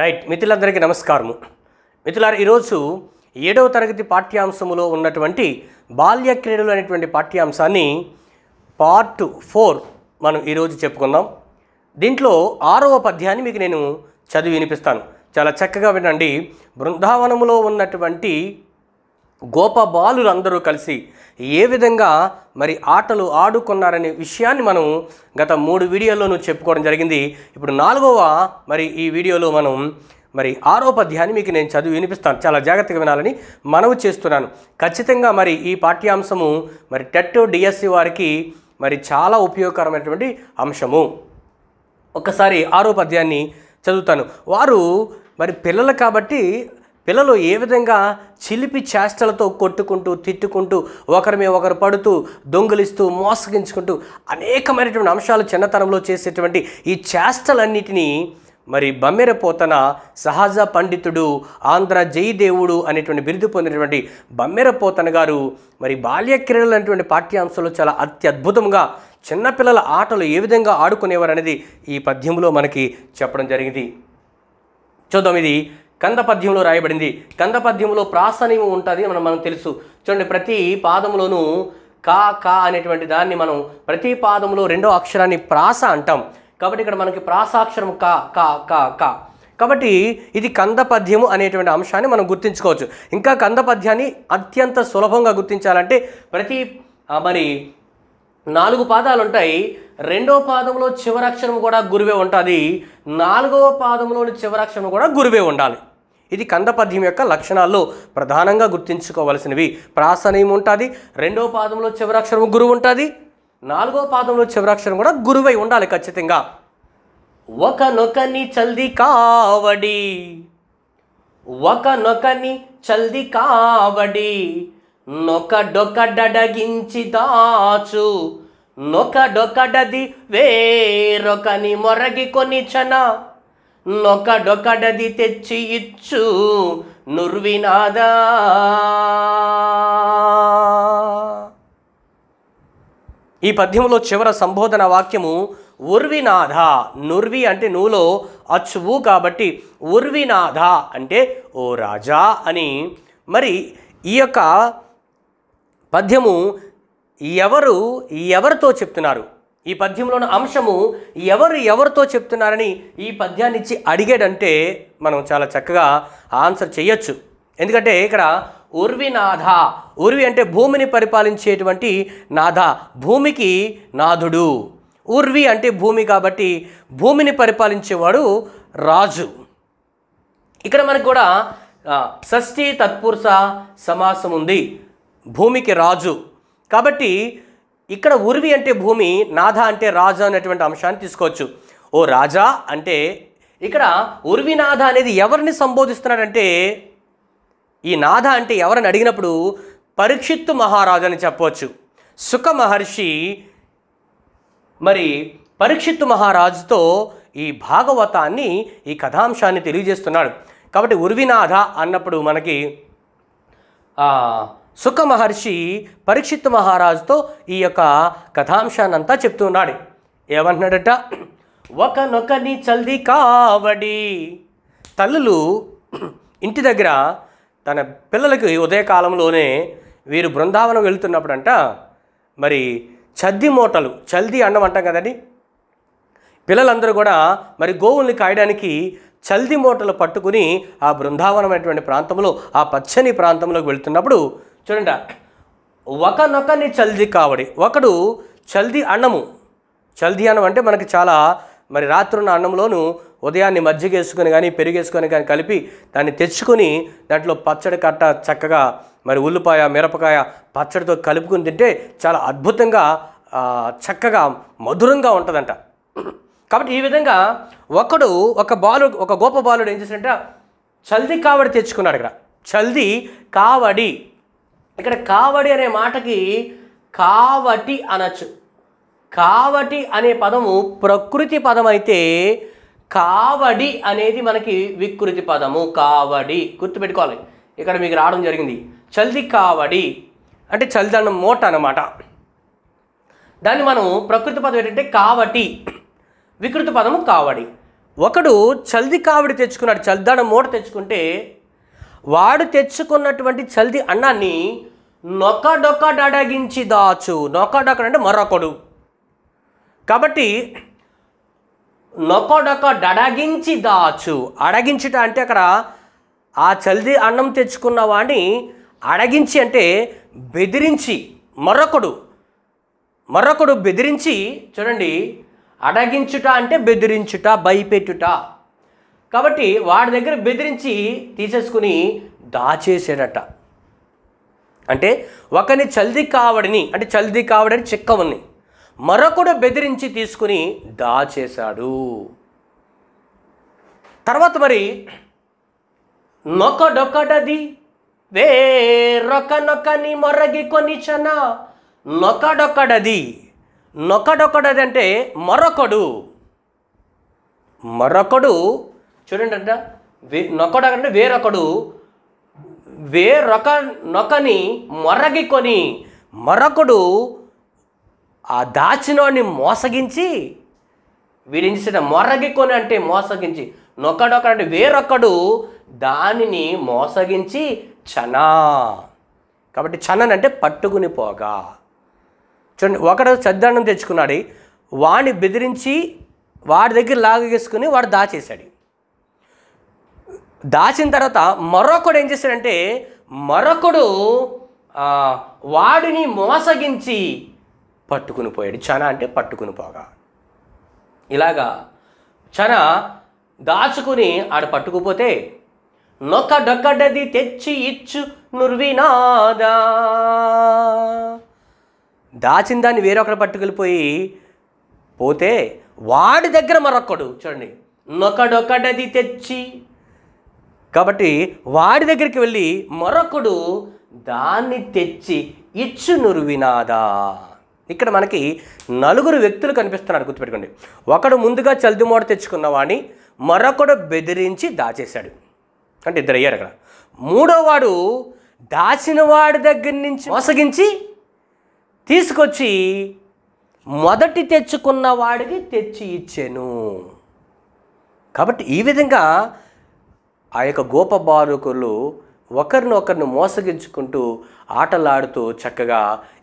right మిత్రులందరికీ నమస్కారము మిత్రులారు ఈరోజు ఏడవ తరగతి పాఠ్యాంశములో ఉన్నటువంటి బాల్య క్రీడలు అనేటువంటి పాఠ్యాంశాన్ని పార్ట్ ఫోర్ మనం ఈరోజు చెప్పుకుందాం దీంట్లో ఆరవ పద్యాన్ని మీకు నేను చదివి వినిపిస్తాను చాలా చక్కగా వినండి బృందావనములో ఉన్నటువంటి గోప బాలులందరూ కలిసి ఏ విధంగా మరి ఆటలు ఆడుకున్నారనే విషయాన్ని మనం గత మూడు వీడియోల్లోనూ చెప్పుకోవడం జరిగింది ఇప్పుడు నాలుగవ మరి ఈ వీడియోలో మనం మరి ఆరోపధ్యాన్ని మీకు నేను చదివి వినిపిస్తాను చాలా జాగ్రత్తగా వినాలని మనవి చేస్తున్నాను ఖచ్చితంగా మరి ఈ పాఠ్యాంశము మరి టెట్ డిఎస్సి వారికి మరి చాలా ఉపయోగకరమైనటువంటి అంశము ఒకసారి ఆరోపధ్యాన్ని చదువుతాను వారు మరి పిల్లలు కాబట్టి పిల్లలు ఏ విధంగా చిలిపి చేష్టలతో కొట్టుకుంటూ తిట్టుకుంటూ ఒకరి మీద ఒకరు పడుతూ దొంగిలిస్తూ మోసగించుకుంటూ అనేకమైనటువంటి అంశాలు చిన్నతనంలో చేసేటువంటి ఈ చేష్టలన్నిటినీ మరి బమ్మెరపోతన సహజ పండితుడు ఆంధ్ర జయదేవుడు అనేటువంటి బిరుదు పొందినటువంటి బమ్మెరపోతన గారు మరి బాల్య క్రీడలు అనేటువంటి పాఠ్యాంశంలో చాలా అత్యద్భుతంగా చిన్నపిల్లల ఆటలు ఏ విధంగా ఆడుకునేవారు అనేది ఈ పద్యంలో మనకి చెప్పడం జరిగింది చూద్దాం ఇది కందపద్యంలో రాయబడింది కందపద్యంలో ప్రాసనీయం ఉంటుంది మనం మనం తెలుసు చూడండి ప్రతి పాదంలోనూ కా కా అనేటువంటి దాన్ని మనం ప్రతి పాదంలో రెండో అక్షరాన్ని ప్రాస అంటాం కాబట్టి ఇక్కడ మనకి ప్రాసాక్షరం కా కా కా కా కాబట్టి ఇది కందపద్యము అనేటువంటి అంశాన్ని మనం గుర్తించుకోవచ్చు ఇంకా కందపద్యాన్ని అత్యంత సులభంగా గుర్తించాలంటే ప్రతి మరి నాలుగు పాదాలు ఉంటాయి రెండో పాదంలో చివరక్షరం కూడా గురువే ఉంటుంది నాలుగవ పాదంలోని చివరక్షరం కూడా గురువే ఉండాలి ఇది కంద పద్యం యొక్క లక్షణాల్లో ప్రధానంగా గుర్తించుకోవలసినవి ప్రాసనయం ఉంటుంది రెండో పాదంలో చివరాక్షరం గురువు ఉంటుంది నాలుగో పాదంలో చివరాక్షరం కూడా గురువై ఉండాలి ఖచ్చితంగా ఒకనొకని చల్ది కావడి ఒకనొకని చల్ది కావడి నొకడొకడగించి దాచు నొక డొకడది వేరొకని మొరగి కొని చనా నొకడొకడది తెచ్చి ఇచ్చు నుర్వినాదా ఈ పద్యంలో చివర సంబోధన వాక్యము ఉర్వినాథ నుర్వి అంటే నువ్వులో అచ్చువు కాబట్టి ఉర్వినాథ అంటే ఓ రాజా అని మరి ఈ యొక్క పద్యము ఎవరు ఎవరితో చెప్తున్నారు ఈ పద్యంలోని అంశము ఎవరు ఎవరితో చెప్తున్నారని ఈ పద్యాన్ని ఇచ్చి అడిగాడంటే మనం చాలా చక్కగా ఆన్సర్ చేయొచ్చు ఎందుకంటే ఇక్కడ ఉర్వి నాథ ఉర్వి అంటే భూమిని పరిపాలించేటువంటి నాథ భూమికి నాథుడు ఉర్వి అంటే భూమి కాబట్టి భూమిని పరిపాలించేవాడు రాజు ఇక్కడ మనకు కూడా షష్ఠీ తత్పురుష సమాసం ఉంది భూమికి రాజు కాబట్టి ఇక్కడ ఉర్వి అంటే భూమి నాథ అంటే రాజా అనేటువంటి అంశాన్ని తీసుకోవచ్చు ఓ రాజా అంటే ఇక్కడ నాథ అనేది ఎవరిని సంబోధిస్తున్నాడంటే ఈ నాథ అంటే ఎవరని అడిగినప్పుడు పరీక్షిత్తు మహారాజు అని చెప్పవచ్చు సుఖ మహర్షి మరి పరీక్షిత్తు మహారాజుతో ఈ భాగవతాన్ని ఈ కథాంశాన్ని తెలియజేస్తున్నాడు కాబట్టి ఉర్వినాథ అన్నప్పుడు మనకి సుఖ మహర్షి పరీక్షిత్ మహారాజుతో ఈ యొక్క కథాంశానంతా చెప్తున్నాడు ఏమంటున్నాడట ఒకనొకని చల్ది కావడి తల్లులు ఇంటి దగ్గర తన పిల్లలకి ఉదయకాలంలోనే వీరు బృందావనం వెళుతున్నప్పుడంట మరి చద్ది మూటలు చల్ది అన్నం అంటాం కదండి పిల్లలందరూ కూడా మరి గోవుల్ని కాయడానికి చల్ది మూటలు పట్టుకుని ఆ బృందావనం అనేటువంటి ప్రాంతంలో ఆ పచ్చని ప్రాంతంలోకి వెళ్తున్నప్పుడు చూడండి ఒకనొకని చల్ది కావడి ఒకడు చల్ది అన్నము చల్ది అన్నం అంటే మనకి చాలా మరి రాత్రున్న అన్నంలోను ఉదయాన్ని మజ్జిగేసుకొని కానీ పెరిగేసుకొని కానీ కలిపి దాన్ని తెచ్చుకొని దాంట్లో పచ్చడి కట్ట చక్కగా మరి ఉల్లిపాయ మిరపకాయ పచ్చడితో కలుపుకొని తింటే చాలా అద్భుతంగా చక్కగా మధురంగా ఉంటుందంట కాబట్టి ఈ విధంగా ఒకడు ఒక బాలు ఒక గోప బాలుడు ఏం చేసినట్ట చల్ది కావడి తెచ్చుకున్నాడు ఇక్కడ చల్ది కావడి ఇక్కడ కావడి అనే మాటకి కావటి అనొచ్చు కావటి అనే పదము ప్రకృతి పదం అయితే కావడి అనేది మనకి వికృతి పదము కావడి గుర్తుపెట్టుకోవాలి ఇక్కడ మీకు రావడం జరిగింది చల్ది కావడి అంటే చల్దన్న మోట అనమాట దాన్ని మనం ప్రకృతి పదం ఏంటంటే కావటి వికృతి పదము కావడి ఒకడు చల్ది కావడి తెచ్చుకున్నాడు చలిదండం మూట తెచ్చుకుంటే వాడు తెచ్చుకున్నటువంటి చల్ది అన్నాన్ని నొకడొకడగించి దాచు నొకడొకడు అంటే మరొకడు కాబట్టి నొకడొక డడగించి దాచు అడగించుట అంటే అక్కడ ఆ చల్ది అన్నం తెచ్చుకున్న వాడిని అడగించి అంటే బెదిరించి మరొకడు మరొకడు బెదిరించి చూడండి అడగించుట అంటే బెదిరించుట భయపెట్టుట కాబట్టి వాడి దగ్గర బెదిరించి తీసేసుకుని దాచేసాడట అంటే ఒకని చల్ది కావడిని అంటే చల్ది కావడని ఉంది మరొకడు బెదిరించి తీసుకుని దాచేశాడు తర్వాత మరి నొకడొకటది వేరొక నొకని మొరగి కొనిచన నొకడొకడది నొకడొకడది అంటే మరొకడు మరొకడు చూడండి అంట వే నొకడు అంటే వేరొకడు వేరొక నొకని కొని మరొకడు ఆ దాచినోడిని మోసగించి వీడు చేసిన కొని అంటే మోసగించి నొక్కడొకడంటే వేరొకడు దానిని మోసగించి చనా కాబట్టి చనన్ అంటే పట్టుకుని పోగా చూడండి ఒకడు సద్దానం తెచ్చుకున్నాడు వాడిని బెదిరించి వాడి దగ్గర లాగేసుకుని వాడు దాచేశాడు దాచిన తర్వాత మరొకడు ఏం చేశాడంటే మరొకడు వాడిని మోసగించి పట్టుకుని పోయాడు చన అంటే పట్టుకుని పోగా ఇలాగా చన దాచుకుని ఆడ పట్టుకుపోతే నొక్క డొక్కడది తెచ్చి ఇచ్చు నుర్వినాదా దాచిన దాన్ని వేరొకరు పట్టుకెళ్ళిపోయి పోతే వాడి దగ్గర మరొక్కడు చూడండి నొకడొకడది తెచ్చి కాబట్టి వాడి దగ్గరికి వెళ్ళి మరొకడు దాన్ని తెచ్చి ఇచ్చు నురువినాదా ఇక్కడ మనకి నలుగురు వ్యక్తులు కనిపిస్తున్నారు గుర్తుపెట్టుకోండి ఒకడు ముందుగా చల్దిమూట తెచ్చుకున్న వాడిని మరొకడు బెదిరించి దాచేశాడు అంటే ఇద్దరు అయ్యారు అక్కడ మూడోవాడు దాచిన వాడి దగ్గర నుంచి మోసగించి తీసుకొచ్చి మొదటి తెచ్చుకున్న వాడికి తెచ్చి ఇచ్చాను కాబట్టి ఈ విధంగా ఆ యొక్క గోప బారుకులు ఒకరినొకరిని మోసగించుకుంటూ ఆటలాడుతూ చక్కగా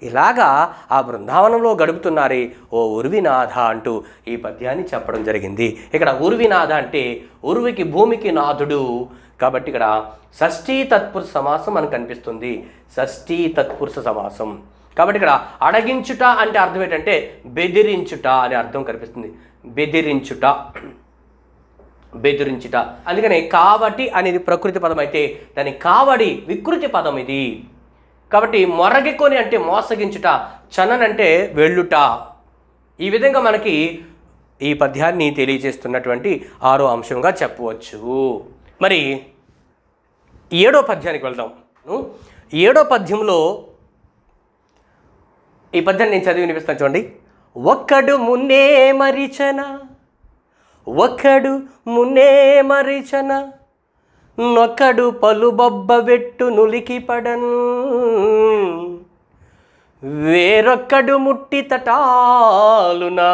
ఇలాగా ఆ బృందావనంలో గడుపుతున్నారే ఓ ఉర్వినాథ అంటూ ఈ పద్యాన్ని చెప్పడం జరిగింది ఇక్కడ ఉర్వినాథ అంటే ఉర్వికి భూమికి నాథుడు కాబట్టి ఇక్కడ షష్ఠీ తత్పురుష సమాసం మనకు కనిపిస్తుంది షష్ఠీ తత్పురుష సమాసం కాబట్టి ఇక్కడ అడగించుట అంటే అర్థం ఏంటంటే బెదిరించుట అనే అర్థం కనిపిస్తుంది బెదిరించుట బెదిరించుట అందుకనే కావటి అనేది ప్రకృతి పదం అయితే దాని కావడి వికృతి పదం ఇది కాబట్టి మొరగెక్కొని అంటే మోసగించుట చననంటే వెళ్ళుట ఈ విధంగా మనకి ఈ పద్యాన్ని తెలియజేస్తున్నటువంటి ఆరో అంశంగా చెప్పవచ్చు మరి ఏడో పద్యానికి వెళ్దాం ఏడో పద్యంలో ఈ పద్యాన్ని నేను చదివి వినిపిస్తాను చూడండి ఒక్కడు మున్నే మరిచనా ఒకడు మునే మరిచన నొకడు పలుబొబ్బ వెట్టు నులికి పడన్ వేరొక్కడు ముట్టి తటాలునా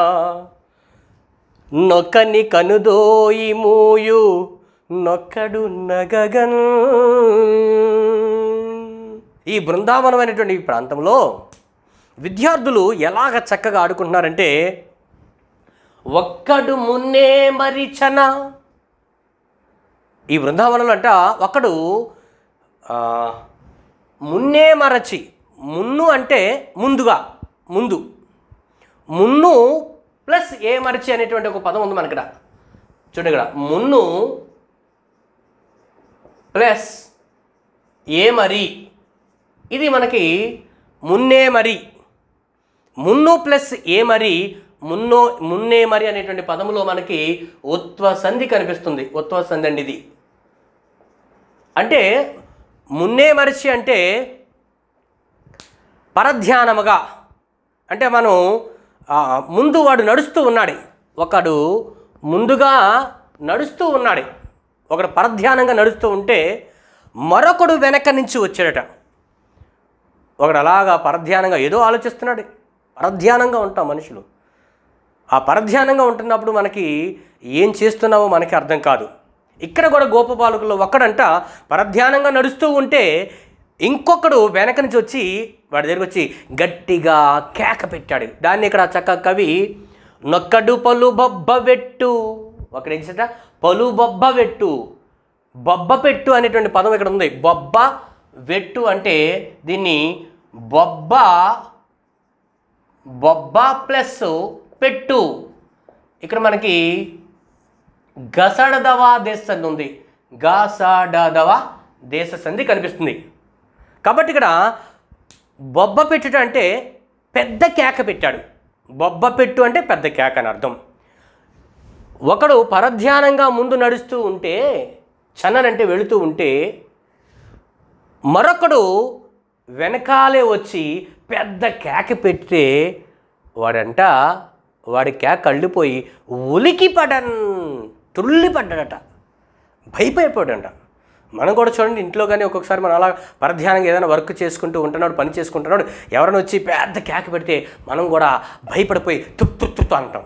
నొకని కనుదోయి మూయు నొక్కడు నగగన్ ఈ బృందావనం ఈ ప్రాంతంలో విద్యార్థులు ఎలాగ చక్కగా ఆడుకుంటున్నారంటే ఒక్కడు మున్నే మరిచన ఈ బృందావనం అంట ఒకడు మున్నే మరచి మున్ను అంటే ముందుగా ముందు మున్ను ప్లస్ ఏ మరచి అనేటువంటి ఒక పదం ఉంది మనకిడ చూడండి ఇక్కడ మున్ను ప్లస్ ఏ మరి ఇది మనకి మున్నే మరి మున్ను ప్లస్ ఏ మరి మున్నో మున్నే మరి అనేటువంటి పదములో మనకి ఉత్వ సంధి కనిపిస్తుంది ఉత్వ సంధి అండి ఇది అంటే మున్నే మరిచి అంటే పరధ్యానముగా అంటే మనం ముందు వాడు నడుస్తూ ఉన్నాడు ఒకడు ముందుగా నడుస్తూ ఉన్నాడు ఒకడు పరధ్యానంగా నడుస్తూ ఉంటే మరొకడు వెనక నుంచి వచ్చాడట ఒకడు అలాగా పరధ్యానంగా ఏదో ఆలోచిస్తున్నాడు పరధ్యానంగా ఉంటాం మనుషులు ఆ పరధ్యానంగా ఉంటున్నప్పుడు మనకి ఏం చేస్తున్నావో మనకి అర్థం కాదు ఇక్కడ కూడా గోపబాలకుల్లో ఒక్కడంట పరధ్యానంగా నడుస్తూ ఉంటే ఇంకొకడు వెనక నుంచి వచ్చి వాడి దగ్గరకు వచ్చి గట్టిగా కేక పెట్టాడు దాన్ని ఇక్కడ చక్క కవి నొక్కడు పలు బొబ్బవెట్టు ఒకడు ఏం చేసేట పలు బొబ్బవెట్టు బొబ్బ పెట్టు అనేటువంటి పదం ఇక్కడ ఉంది బొబ్బ వెట్టు అంటే దీన్ని బొబ్బ బొబ్బ ప్లస్ పెట్టు ఇక్కడ మనకి గసడదవా దేశ సంధి ఉంది గసడదవా దేశ సంధి కనిపిస్తుంది కాబట్టి ఇక్కడ బొబ్బ పెట్టుట అంటే పెద్ద కేక పెట్టాడు బొబ్బ పెట్టు అంటే పెద్ద కేక అని అర్థం ఒకడు పరధ్యానంగా ముందు నడుస్తూ ఉంటే చన్ననంటే వెళుతూ ఉంటే మరొకడు వెనకాలే వచ్చి పెద్ద కేక పెట్టే వాడంట వాడి కేక అళ్ళిపోయి ఉలికి పడన్ తుల్లిపడ్డాడట భయపడిపోయాడంట మనం కూడా చూడండి ఇంట్లో కానీ ఒక్కొక్కసారి మనం అలా పరధ్యానంగా ఏదైనా వర్క్ చేసుకుంటూ ఉంటున్నాడు పని చేసుకుంటున్నాడు ఎవరైనా వచ్చి పెద్ద కేక పెడితే మనం కూడా భయపడిపోయి తుప్ అంటాం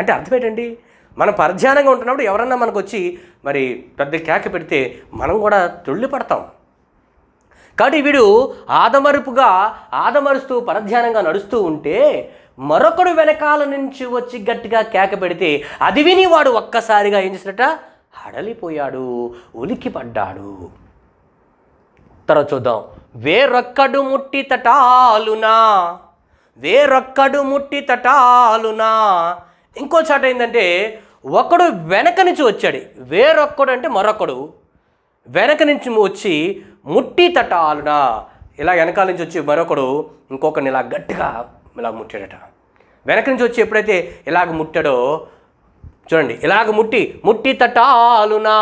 అంటే అర్థం ఏంటండి మనం పరధ్యానంగా ఉంటున్నప్పుడు ఎవరన్నా మనకు వచ్చి మరి పెద్ద కేక పెడితే మనం కూడా తుళ్ళి పడతాం కాబట్టి వీడు ఆదమరుపుగా ఆదమరుస్తూ పరధ్యానంగా నడుస్తూ ఉంటే మరొకడు వెనకాల నుంచి వచ్చి గట్టిగా కేక పెడితే అది విని వాడు ఒక్కసారిగా ఏం చేసినట అడలిపోయాడు ఉలికిపడ్డాడు తర్వాత చూద్దాం వేరొక్కడు ముట్టి తటాలునా వేరొక్కడు ముట్టి తటాలునా ఇంకో చాట ఏంటంటే ఒకడు వెనక నుంచి వచ్చాడు వేరొక్కడు అంటే మరొకడు వెనక నుంచి వచ్చి ముట్టి తటాలునా ఇలా వెనకాల నుంచి వచ్చి మరొకడు ఇంకొకరిని ఇలా గట్టిగా ఇలా ముట్టాడట వెనక నుంచి వచ్చి ఎప్పుడైతే ఇలాగ ముట్టాడో చూడండి ఇలాగ ముట్టి ముట్టి తటాలునా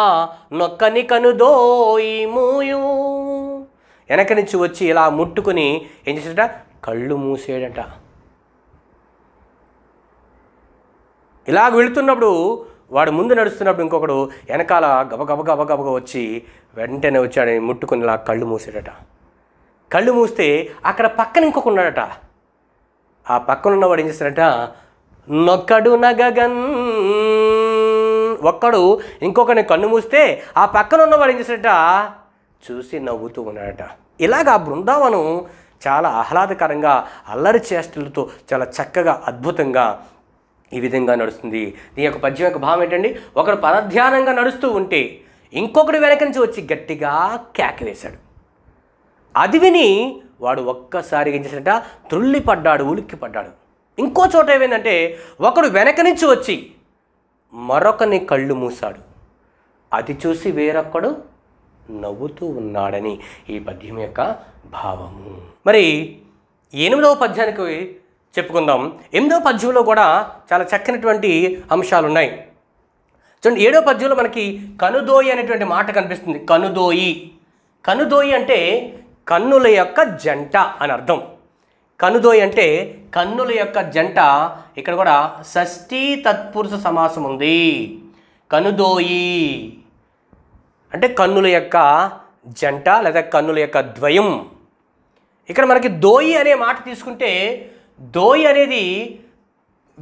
నొక్కని కనుదోయి మూయు వెనక నుంచి వచ్చి ఇలా ముట్టుకుని ఏం చేసాడట కళ్ళు మూసేడట ఇలాగ వెళుతున్నప్పుడు వాడు ముందు నడుస్తున్నప్పుడు ఇంకొకడు వెనకాల గబగబ గబగబగ వచ్చి వెంటనే వచ్చాడని ముట్టుకుని ఇలా కళ్ళు మూసాడట కళ్ళు మూస్తే అక్కడ పక్కన ఇంకొక ఉన్నాడట ఆ పక్కన ఉన్నవాడు ఏం చేస్తారంట నొక్కడు నగగన్ ఒక్కడు ఇంకొకరిని కన్ను మూస్తే ఆ పక్కన ఉన్నవాడు ఏం చేశాడట చూసి నవ్వుతూ ఉన్నాడట ఇలాగ ఆ బృందావనం చాలా ఆహ్లాదకరంగా అల్లరి చేష్టలతో చాలా చక్కగా అద్భుతంగా ఈ విధంగా నడుస్తుంది దీని యొక్క పద్యం యొక్క భావం ఏంటండి ఒకడు పరధ్యానంగా నడుస్తూ ఉంటే ఇంకొకడు వెనక నుంచి వచ్చి గట్టిగా కేక వేశాడు అది విని వాడు ఒక్కసారి ఏం చేసినట త్రుల్లిపడ్డాడు ఉలిక్కి పడ్డాడు ఇంకో చోట ఏమైందంటే ఒకడు వెనక నుంచి వచ్చి మరొకని కళ్ళు మూశాడు అది చూసి వేరొక్కడు నవ్వుతూ ఉన్నాడని ఈ పద్యం యొక్క భావము మరి ఎనిమిదవ పద్యానికి చెప్పుకుందాం ఎనిమిదవ పద్యంలో కూడా చాలా చక్కనటువంటి అంశాలు ఉన్నాయి చూడండి ఏడవ పద్యంలో మనకి కనుదోయి అనేటువంటి మాట కనిపిస్తుంది కనుదోయి కనుదోయి అంటే కన్నుల యొక్క జంట అని అర్థం కనుదోయ్ అంటే కన్నుల యొక్క జంట ఇక్కడ కూడా షష్ఠీ తత్పురుష సమాసం ఉంది కనుదోయి అంటే కన్నుల యొక్క జంట లేదా కన్నుల యొక్క ద్వయం ఇక్కడ మనకి దోయి అనే మాట తీసుకుంటే దోయి అనేది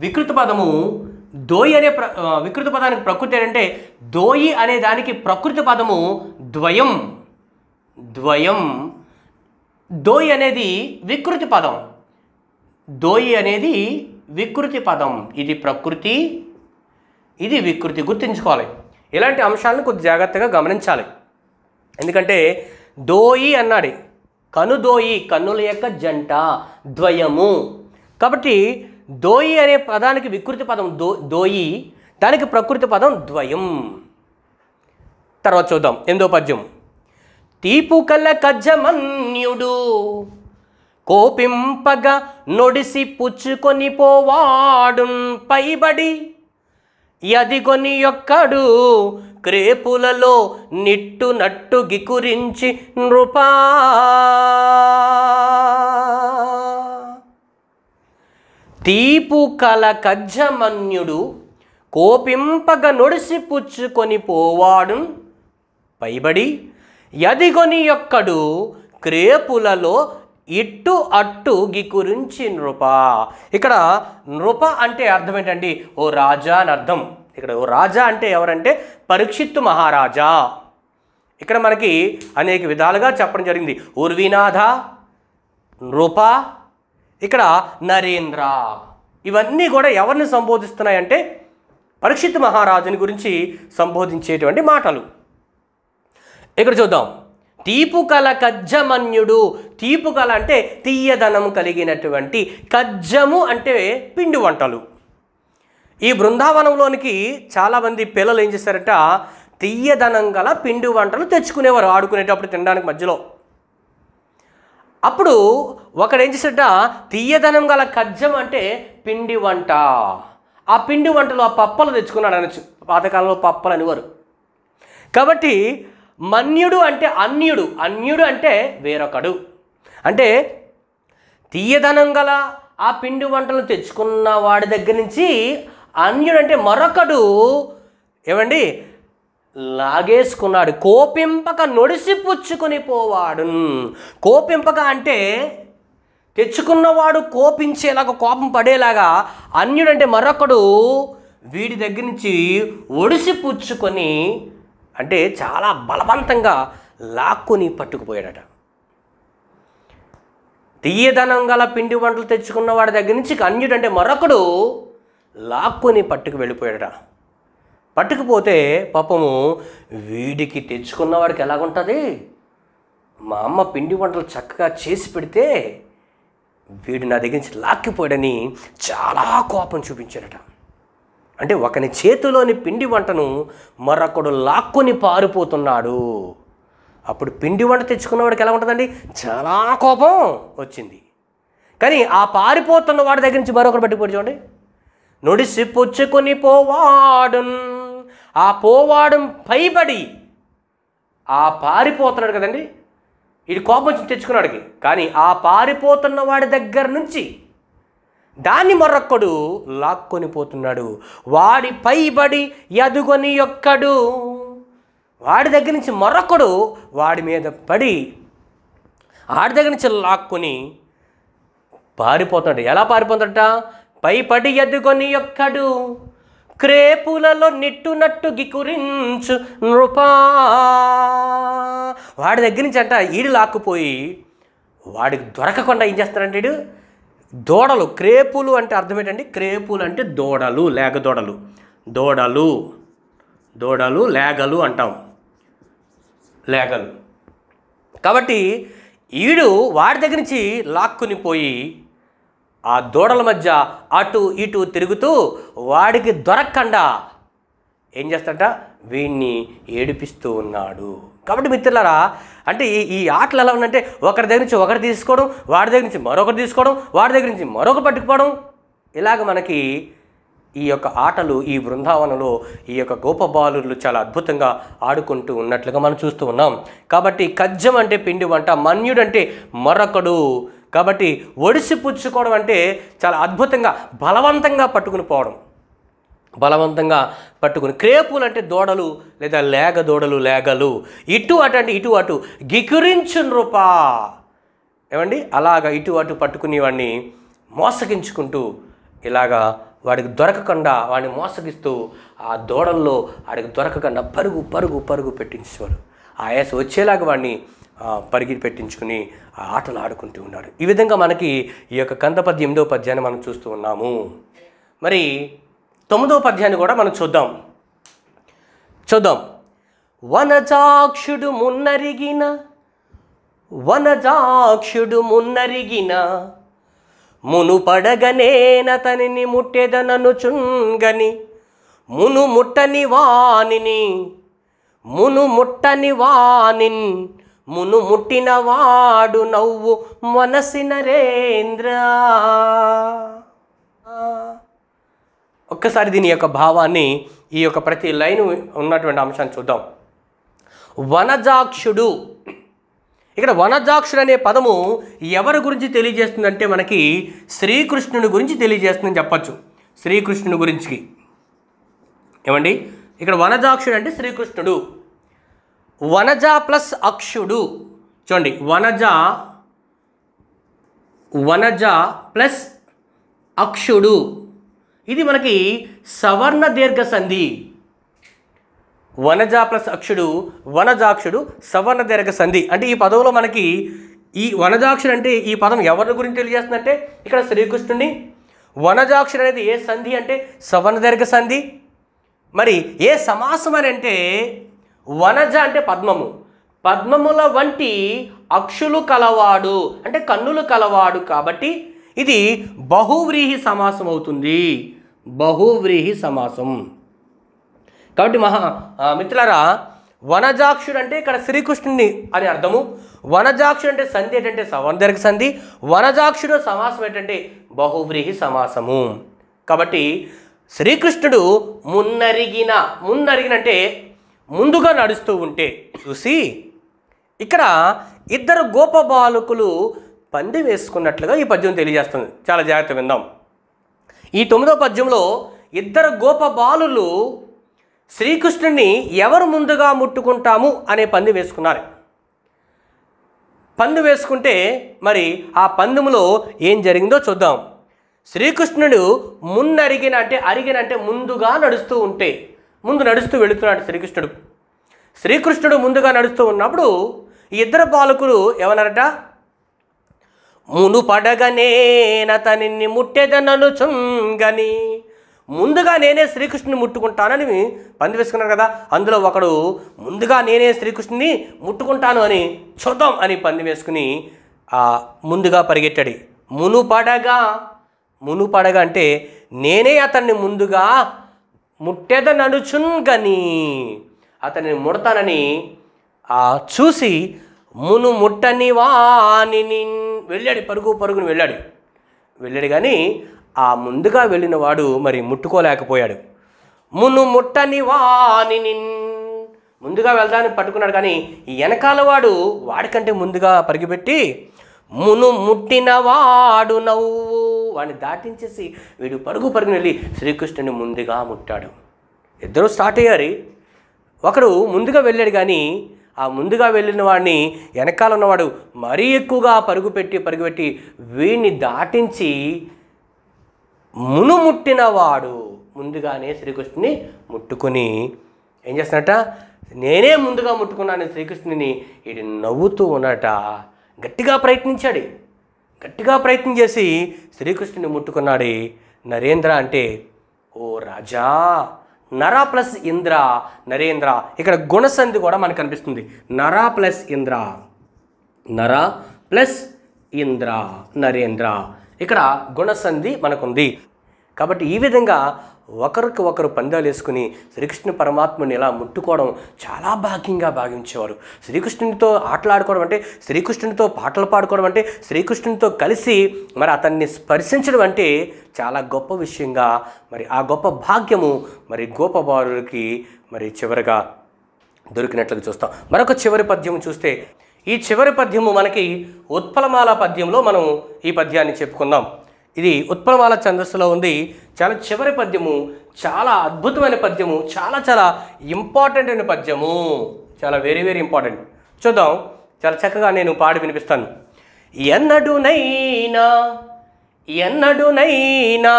వికృత పదము దోయి అనే ప్ర వికృత పదానికి ప్రకృతి ఏంటంటే దోయి అనే దానికి ప్రకృతి పదము ద్వయం ద్వయం దోయి అనేది వికృతి పదం దోయి అనేది వికృతి పదం ఇది ప్రకృతి ఇది వికృతి గుర్తుంచుకోవాలి ఇలాంటి అంశాలను కొద్ది జాగ్రత్తగా గమనించాలి ఎందుకంటే దోయి అన్నాడు కనుదోయి కన్నుల యొక్క జంట ద్వయము కాబట్టి దోయి అనే పదానికి వికృతి పదం దో దోయి దానికి ప్రకృతి పదం ద్వయం తర్వాత చూద్దాం ఎందో పద్యం తీపు కల కజ్జమన్యుడు కోపింపగా నొడిసి పుచ్చుకొని పోవాడున్ పైబడి యదిగొని యొక్కడు క్రేపులలో నిట్టు నట్టు గికురించి నృపా తీపు కల కజ్జమన్యుడు కోపింపగ నొడిసి పుచ్చుకొని పోవాడు పైబడి యదిగొని యొక్కడు క్రేపులలో ఇట్టు అట్టు గురించి నృప ఇక్కడ నృప అంటే అర్థం ఏంటండి ఓ రాజా అని అర్థం ఇక్కడ ఓ రాజా అంటే ఎవరంటే పరీక్షిత్తు మహారాజా ఇక్కడ మనకి అనేక విధాలుగా చెప్పడం జరిగింది ఉర్వినాథ నృప ఇక్కడ నరేంద్ర ఇవన్నీ కూడా ఎవరిని సంబోధిస్తున్నాయంటే పరీక్షిత్ మహారాజుని గురించి సంబోధించేటువంటి మాటలు ఇక్కడ చూద్దాం తీపు కల కజ్జమన్యుడు తీపు కల అంటే తీయదనము కలిగినటువంటి కజ్జము అంటే పిండి వంటలు ఈ బృందావనంలోనికి చాలామంది పిల్లలు ఏం చేస్తారట తీయదనం గల పిండి వంటలు తెచ్చుకునేవారు ఆడుకునేటప్పుడు తినడానికి మధ్యలో అప్పుడు ఒకడు ఏం చేశాడ తీయదనం గల కజ్జం అంటే పిండి వంట ఆ పిండి వంటలు ఆ పప్పలు తెచ్చుకున్నాడు అనొచ్చు పాతకాలంలో పప్పలు అనివారు కాబట్టి మన్యుడు అంటే అన్యుడు అన్యుడు అంటే వేరొకడు అంటే తీయదనం గల ఆ పిండి వంటలు తెచ్చుకున్న వాడి దగ్గర నుంచి అన్యుడు అంటే మరొకడు ఏమండి లాగేసుకున్నాడు కోపింపక నొడిసిపుచ్చుకొని పోవాడు కోపింపక అంటే తెచ్చుకున్నవాడు కోపించేలాగా కోపం పడేలాగా అన్యుడంటే మరొకడు వీడి దగ్గర నుంచి ఒడిసి పుచ్చుకొని అంటే చాలా బలవంతంగా లాక్కుని పట్టుకుపోయాడట తీయదనం గల పిండి వంటలు తెచ్చుకున్న వాడి దగ్గర నుంచి అన్యుడంటే మరొకడు లాక్కుని పట్టుకు వెళ్ళిపోయాడట పట్టుకుపోతే పాపము వీడికి తెచ్చుకున్న వాడికి ఎలాగుంటుంది మా అమ్మ పిండి వంటలు చక్కగా చేసి పెడితే వీడు నా దగ్గర నుంచి లాక్కిపోయాడని చాలా కోపం చూపించాడట అంటే ఒకని చేతిలోని పిండి వంటను మరొకడు లాక్కుని పారిపోతున్నాడు అప్పుడు పిండి వంట తెచ్చుకున్నవాడికి ఎలా ఉంటుందండి చాలా కోపం వచ్చింది కానీ ఆ పారిపోతున్న వాడి దగ్గర నుంచి మరొకరు పట్టుకుపోయి చూడండి నుడిసి పుచ్చుకొని పోవాడు ఆ పోవాడం పైబడి ఆ పారిపోతున్నాడు కదండి ఇది కోపం వచ్చి తెచ్చుకున్నాడికి కానీ ఆ పారిపోతున్న వాడి దగ్గర నుంచి దాన్ని మరొక్కడు లాక్కొని పోతున్నాడు వాడి పైబడి ఎదుగొని యొక్కడు వాడి దగ్గర నుంచి మరొకడు వాడి మీద పడి ఆడి దగ్గర నుంచి లాక్కొని పారిపోతాడు ఎలా పారిపోతాడట పైపడి ఎదుగొని యొక్కడు క్రేపులలో నిట్టునట్టు గికురించు నృపా వాడి దగ్గర నుంచి అంట ఈడు లాక్కుపోయి వాడికి దొరకకుండా ఏం చేస్తాడంటే దూడలు క్రేపులు అంటే అర్థం ఏంటండి క్రేపులు అంటే దూడలు లేగ దూడలు దూడలు దూడలు లేగలు అంటాం లేగలు కాబట్టి ఈడు వాడి దగ్గర నుంచి లాక్కుని పోయి ఆ దూడల మధ్య అటు ఇటు తిరుగుతూ వాడికి దొరక్కండా ఏం చేస్తాడ వీణ్ణి ఏడిపిస్తూ ఉన్నాడు కాబట్టి మిత్రులారా అంటే ఈ ఈ ఆటలు ఎలా ఉందంటే ఒకరి దగ్గర నుంచి ఒకరు తీసుకోవడం వాడి దగ్గర నుంచి మరొకరు తీసుకోవడం వాడి దగ్గర నుంచి మరొక పట్టుకుపోవడం ఇలాగ మనకి ఈ యొక్క ఆటలు ఈ బృందావనంలో ఈ యొక్క గోపబాలులు చాలా అద్భుతంగా ఆడుకుంటూ ఉన్నట్లుగా మనం చూస్తూ ఉన్నాం కాబట్టి కజ్జం అంటే పిండి వంట మన్యుడు అంటే మరొకడు కాబట్టి ఒడిసి పుచ్చుకోవడం అంటే చాలా అద్భుతంగా బలవంతంగా పట్టుకుని పోవడం బలవంతంగా పట్టుకుని క్రేపులు అంటే దూడలు లేదా లేగ దూడలు లేగలు ఇటు అటు అంటే ఇటు అటు గికురించు రూపా ఏమండి అలాగ ఇటు అటు పట్టుకుని వాడిని మోసగించుకుంటూ ఇలాగా వాడికి దొరకకుండా వాడిని మోసగిస్తూ ఆ దూడల్లో వాడికి దొరకకుండా పరుగు పరుగు పరుగు పెట్టించేవాడు ఆయాస వచ్చేలాగా వాడిని పరిగి పెట్టించుకుని ఆ ఆటలు ఆడుకుంటూ ఉన్నాడు ఈ విధంగా మనకి ఈ యొక్క కంద పద్యంలో పద్యాన్ని మనం చూస్తూ ఉన్నాము మరి తొమ్మిదవ పద్యాన్ని కూడా మనం చూద్దాం చూద్దాం వనజాక్షుడు మున్నరిగిన వనజాక్షుడు మున్నరిగిన మును ముట్టెదనను చుంగని మును ముట్టని వానిని మును ముట్టని వానిన్ మును వాడు నవ్వు మనసినరేంద్ర ఒక్కసారి దీని యొక్క భావాన్ని ఈ యొక్క ప్రతి లైన్ ఉన్నటువంటి అంశాన్ని చూద్దాం వనజాక్షుడు ఇక్కడ వనజాక్షుడు అనే పదము ఎవరి గురించి తెలియజేస్తుందంటే మనకి శ్రీకృష్ణుని గురించి తెలియజేస్తుందని చెప్పచ్చు శ్రీకృష్ణుని గురించి ఏమండి ఇక్కడ వనజాక్షుడు అంటే శ్రీకృష్ణుడు వనజ ప్లస్ అక్షుడు చూడండి వనజ వనజ ప్లస్ అక్షుడు ఇది మనకి సవర్ణ దీర్ఘ సంధి వనజా ప్లస్ అక్షుడు వనజాక్షుడు సవర్ణ దీర్ఘ సంధి అంటే ఈ పదంలో మనకి ఈ వనజాక్షుడు అంటే ఈ పదం ఎవరి గురించి తెలియజేస్తుందంటే ఇక్కడ శ్రీకృష్ణుని వనజాక్షుడు అనేది ఏ సంధి అంటే సవర్ణ దీర్ఘ సంధి మరి ఏ సమాసం అని అంటే వనజ అంటే పద్మము పద్మముల వంటి అక్షులు కలవాడు అంటే కన్నులు కలవాడు కాబట్టి ఇది బహువ్రీహి సమాసం అవుతుంది బహువ్రీహి సమాసం కాబట్టి మహా మిత్రులరా వనజాక్షుడు అంటే ఇక్కడ శ్రీకృష్ణుని అని అర్థము వనజాక్షుడు అంటే సంధి ఏంటంటే సవర్ణ సంధి వనజాక్షుడు సమాసం ఏంటంటే బహువ్రీహి సమాసము కాబట్టి శ్రీకృష్ణుడు మున్నరిగిన మున్నరిగిన అంటే ముందుగా నడుస్తూ ఉంటే చూసి ఇక్కడ ఇద్దరు గోప బాలకులు పంది వేసుకున్నట్లుగా ఈ పద్యం తెలియజేస్తుంది చాలా జాగ్రత్త విందాం ఈ తొమ్మిదో పద్యంలో ఇద్దరు గోప బాలులు శ్రీకృష్ణుని ఎవరు ముందుగా ముట్టుకుంటాము అనే పంది వేసుకున్నారు పందు వేసుకుంటే మరి ఆ పందెములో ఏం జరిగిందో చూద్దాం శ్రీకృష్ణుడు ముందరిగిన అంటే అరిగిన అంటే ముందుగా నడుస్తూ ఉంటే ముందు నడుస్తూ వెళుతున్నాడు శ్రీకృష్ణుడు శ్రీకృష్ణుడు ముందుగా నడుస్తూ ఉన్నప్పుడు ఇద్దరు బాలకులు ఏమన్నారట మునుపడగనే నతనిన్ని చుంగని ముందుగా నేనే శ్రీకృష్ణుని ముట్టుకుంటానని పంది వేసుకున్నారు కదా అందులో ఒకడు ముందుగా నేనే శ్రీకృష్ణుని ముట్టుకుంటాను అని చూద్దాం అని పంది వేసుకుని ముందుగా పరిగెట్టాడు మునుపడగా మునుపడగా అంటే నేనే అతన్ని ముందుగా ముట్టెదననుచుంగని అతన్ని ముడతానని చూసి మును ముట్టని వాని నిన్ను వెళ్ళాడు పరుగు పరుగును వెళ్ళాడు వెళ్ళాడు కానీ ఆ ముందుగా వెళ్ళిన వాడు మరి ముట్టుకోలేకపోయాడు మును ముట్టని వాని ముందుగా వెళ్దామని పట్టుకున్నాడు కానీ వెనకాల వాడు వాడికంటే ముందుగా పరిగిపెట్టి మును ముట్టిన వాడు నవ్వు వాడిని దాటించేసి వీడు పరుగు పరుగుని వెళ్ళి శ్రీకృష్ణుని ముందుగా ముట్టాడు ఇద్దరు స్టార్ట్ అయ్యారు ఒకడు ముందుగా వెళ్ళాడు కానీ ఆ ముందుగా వెళ్ళిన వాడిని వెనకాల ఉన్నవాడు మరీ ఎక్కువగా పరుగుపెట్టి పరుగుపెట్టి వీడిని దాటించి మునుముట్టినవాడు ముందుగానే శ్రీకృష్ణుని ముట్టుకుని ఏం చేస్తున్నట నేనే ముందుగా ముట్టుకున్నాను శ్రీకృష్ణుని ఇది నవ్వుతూ ఉన్నట గట్టిగా ప్రయత్నించాడు గట్టిగా ప్రయత్నం చేసి శ్రీకృష్ణుని ముట్టుకున్నాడు నరేంద్ర అంటే ఓ రాజా నర ప్లస్ ఇంద్ర నరేంద్ర ఇక్కడ గుణసంధి కూడా మనకు కనిపిస్తుంది నర ప్లస్ ఇంద్ర నర ప్లస్ ఇంద్ర నరేంద్ర ఇక్కడ గుణసంధి మనకుంది కాబట్టి ఈ విధంగా ఒకరికి ఒకరు పందాలు వేసుకుని శ్రీకృష్ణ పరమాత్మని ఇలా ముట్టుకోవడం చాలా భాగ్యంగా భావించేవారు శ్రీకృష్ణునితో ఆటలాడుకోవడం అంటే శ్రీకృష్ణునితో పాటలు పాడుకోవడం అంటే శ్రీకృష్ణునితో కలిసి మరి అతన్ని స్పర్శించడం అంటే చాలా గొప్ప విషయంగా మరి ఆ గొప్ప భాగ్యము మరి గోపబారులకి మరి చివరిగా దొరికినట్లుగా చూస్తాం మరొక చివరి పద్యం చూస్తే ఈ చివరి పద్యము మనకి ఉత్పలమాల పద్యంలో మనం ఈ పద్యాన్ని చెప్పుకుందాం ఇది ఉత్పలమాల ఛందస్సులో ఉంది చాలా చివరి పద్యము చాలా అద్భుతమైన పద్యము చాలా చాలా ఇంపార్టెంట్ అయిన పద్యము చాలా వెరీ వెరీ ఇంపార్టెంట్ చూద్దాం చాలా చక్కగా నేను పాడి వినిపిస్తాను ఎన్నడు నైనా ఎన్నడు నైనా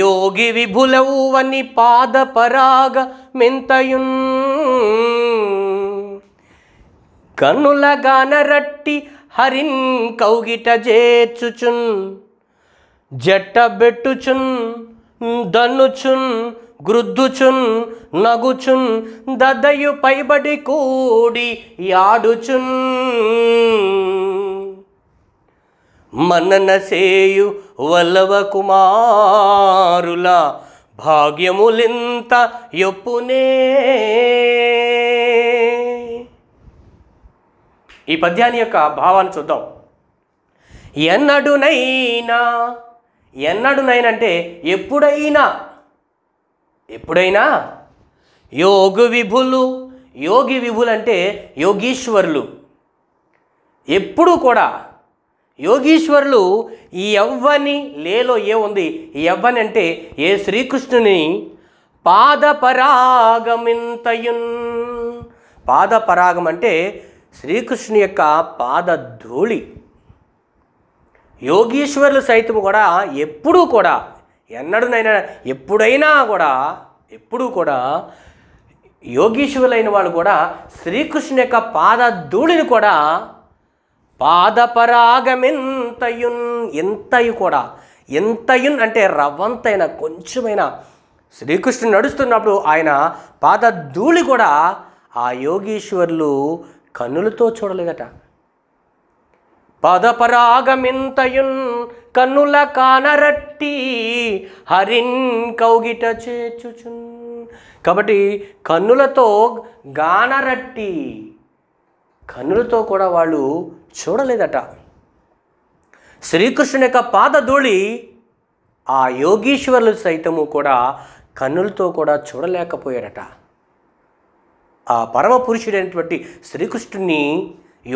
యోగి విభులవువని పాదపరాగ మెంతయున్ కన్నుల గానరట్టి హరిన్ కౌగిట చేర్చుచున్ జట్టబెట్టుచున్ దన్నుచున్ గ్రుద్దుచున్ నగుచున్ దదయు పైబడి కూడి యాడుచున్ మననసేయు వల్లవ కుమారుల భాగ్యములింత ఎప్పునే ఈ పద్యాన్ని యొక్క భావాన్ని చూద్దాం ఎన్నడునైనా ఎన్నడునైనంటే ఎప్పుడైనా ఎప్పుడైనా యోగ విభులు యోగి విభులు అంటే యోగీశ్వరులు ఎప్పుడూ కూడా యోగీశ్వరులు ఎవ్వని లేలో ఏ ఉంది ఎవ్వని అంటే ఏ శ్రీకృష్ణుని పాదపరాగమింతయున్ పాదపరాగం అంటే శ్రీకృష్ణుని యొక్క పాదధూళి యోగీశ్వరులు సైతము కూడా ఎప్పుడూ కూడా ఎన్నడనైనా ఎప్పుడైనా కూడా ఎప్పుడూ కూడా యోగీశ్వరులైన వాళ్ళు కూడా శ్రీకృష్ణు యొక్క పాద ధూళిని కూడా పాదపరాగమెంతయున్ ఎంతయు కూడా ఎంతయున్ అంటే రవ్వంతైన కొంచెమైనా శ్రీకృష్ణుడు నడుస్తున్నప్పుడు ఆయన పాద కూడా ఆ యోగీశ్వర్లు కన్నులతో చూడలేదట పదపరాగమింతయున్ కన్నుల కానరట్టి హరిన్ కౌగిట చేచుచున్ కాబట్టి కన్నులతో గానరట్టి కన్నులతో కూడా వాళ్ళు చూడలేదట శ్రీకృష్ణుని యొక్క పాదధూళి ఆ యోగీశ్వరులు సైతము కూడా కన్నులతో కూడా చూడలేకపోయారట ఆ పరమ పురుషుడైనటువంటి శ్రీకృష్ణుని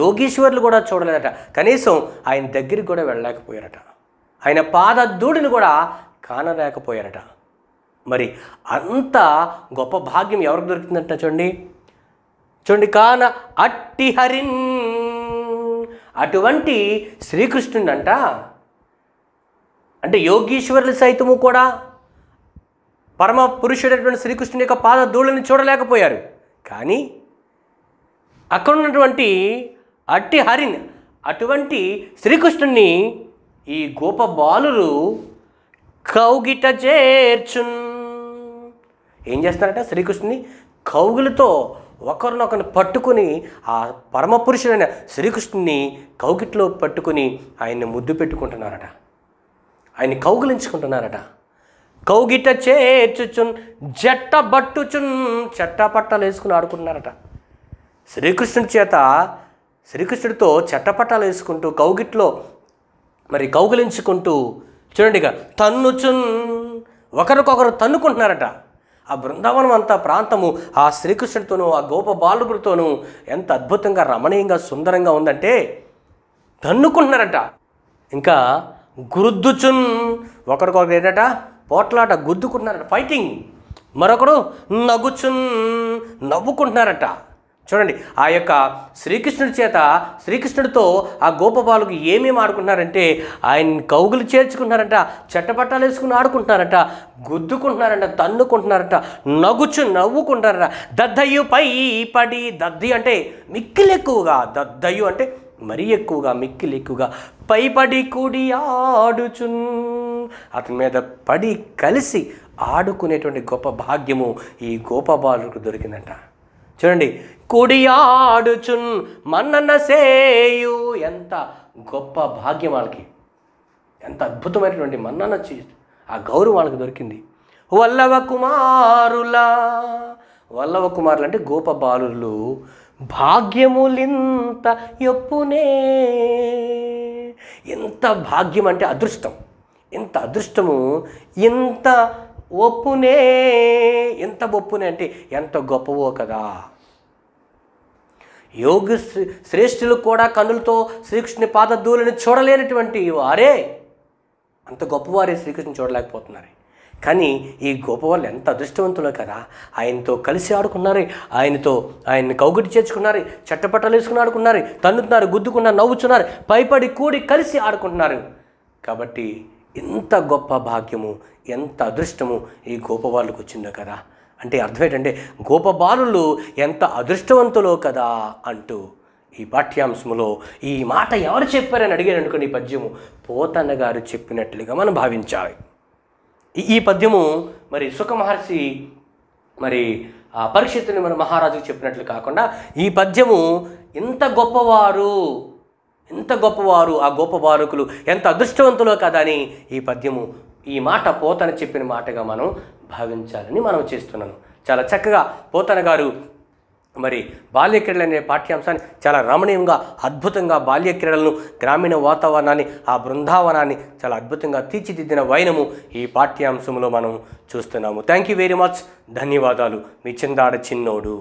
యోగీశ్వర్లు కూడా చూడలేదట కనీసం ఆయన దగ్గరికి కూడా వెళ్ళలేకపోయారట ఆయన పాదధూడిని కూడా కానలేకపోయారట మరి అంత గొప్ప భాగ్యం ఎవరికి దొరికిందంట చూడండి చూడండి కాన అట్టి హరిన్ అటువంటి శ్రీకృష్ణుడంట అంటే యోగీశ్వరులు సైతము కూడా పరమ పురుషుడైనటువంటి శ్రీకృష్ణుని యొక్క పాద ధూళిని చూడలేకపోయారు కానీ అక్కడ ఉన్నటువంటి అట్టి హరిన్ అటువంటి శ్రీకృష్ణుని ఈ గోప బాలురు కౌగిట చేర్చున్ ఏం చేస్తారట శ్రీకృష్ణుని కౌగులతో ఒకరినొకరిని పట్టుకుని ఆ పరమపురుషుడైన శ్రీకృష్ణుని కౌగిట్లో పట్టుకుని ఆయన్ని ముద్దు పెట్టుకుంటున్నారట ఆయన్ని కౌగులించుకుంటున్నారట కౌగిట చేర్చుచున్ జట్ట బట్టుచున్ చట్టపట్టలు వేసుకుని ఆడుకుంటున్నారట శ్రీకృష్ణుని చేత శ్రీకృష్ణుడితో చట్టపట్టాలు వేసుకుంటూ కౌగిట్లో మరి కౌగిలించుకుంటూ చూడండిగా తన్నుచున్ ఒకరికొకరు తన్నుకుంటున్నారట ఆ బృందావనం అంతా ప్రాంతము ఆ శ్రీకృష్ణుడితోనూ ఆ గోప బాలుగుడితోనూ ఎంత అద్భుతంగా రమణీయంగా సుందరంగా ఉందంటే తన్నుకుంటున్నారట ఇంకా గురుద్దుచున్ ఒకరికొకరు ఏంటట పోట్లాట గుద్దుకుంటున్నారట ఫైటింగ్ మరొకడు నగుచున్ నవ్వుకుంటున్నారట చూడండి ఆ యొక్క శ్రీకృష్ణుడి చేత శ్రీకృష్ణుడితో ఆ గోపబాలుకు ఏమేమి ఆడుకుంటున్నారంటే ఆయన కౌగులు చేర్చుకుంటున్నారంట చెట్టపట్టాలు వేసుకుని ఆడుకుంటున్నారంట గుద్దుకుంటున్నారంట తన్నుకుంటున్నారంట నగుచు నవ్వుకుంటారట దద్దయ్యు పై పడి దద్ది అంటే మిక్కిలు ఎక్కువగా దద్దయ్యు అంటే మరీ ఎక్కువగా మిక్కిలు ఎక్కువగా పైపడి కూడి ఆడుచున్ అతని మీద పడి కలిసి ఆడుకునేటువంటి గొప్ప భాగ్యము ఈ గోపబాలుకు దొరికిందంట చూడండి కుడియాడుచున్ మన్నన్న సేయు ఎంత గొప్ప భాగ్యం వాళ్ళకి ఎంత అద్భుతమైనటువంటి మన్నన్న చే ఆ గౌరవం వాళ్ళకి దొరికింది వల్లవ కుమారుల వల్లవ కుమారులు అంటే గోప బాలులు భాగ్యములింత ఎప్పునే ఎంత భాగ్యం అంటే అదృష్టం ఎంత అదృష్టము ఎంత ఒప్పునే ఎంత ఒప్పునే అంటే ఎంత గొప్పవో కదా యోగి శ్రేష్ఠులు కూడా కనులతో శ్రీకృష్ణుని పాదధూలను చూడలేనటువంటి వారే అంత గొప్పవారే శ్రీకృష్ణుని చూడలేకపోతున్నారు కానీ ఈ గొప్ప వాళ్ళు ఎంత అదృష్టవంతులు కదా ఆయనతో కలిసి ఆడుకున్నారు ఆయనతో ఆయన్ని కౌగుటి చేర్చుకున్నారు చట్టపట్టలు వేసుకుని ఆడుకున్నారు తన్నుతున్నారు గుద్దుకున్నారు నవ్వుచున్నారు పైపడి కూడి కలిసి ఆడుకుంటున్నారు కాబట్టి ఎంత గొప్ప భాగ్యము ఎంత అదృష్టము ఈ గోపబాలుకు వచ్చిందో కదా అంటే అర్థం ఏంటంటే గోపబాలులు ఎంత అదృష్టవంతులో కదా అంటూ ఈ పాఠ్యాంశములో ఈ మాట ఎవరు చెప్పారని అడిగారు అనుకోండి ఈ పద్యము పోతన్న గారు చెప్పినట్లుగా మనం భావించాలి ఈ పద్యము మరి సుఖమహర్షి మరి పరీక్షితుని మన మహారాజుకు చెప్పినట్లు కాకుండా ఈ పద్యము ఇంత గొప్పవారు ఎంత గొప్పవారు ఆ గొప్ప బారుకులు ఎంత అదృష్టవంతులో కదా అని ఈ పద్యము ఈ మాట పోతన చెప్పిన మాటగా మనం భావించాలని మనం చేస్తున్నాను చాలా చక్కగా పోతన గారు మరి బాల్య క్రీడలు అనే పాఠ్యాంశాన్ని చాలా రమణీయంగా అద్భుతంగా బాల్య క్రీడలను గ్రామీణ వాతావరణాన్ని ఆ బృందావనాన్ని చాలా అద్భుతంగా తీర్చిదిద్దిన వైనము ఈ పాఠ్యాంశంలో మనం చూస్తున్నాము థ్యాంక్ యూ వెరీ మచ్ ధన్యవాదాలు మీ చిందాడ చిన్నోడు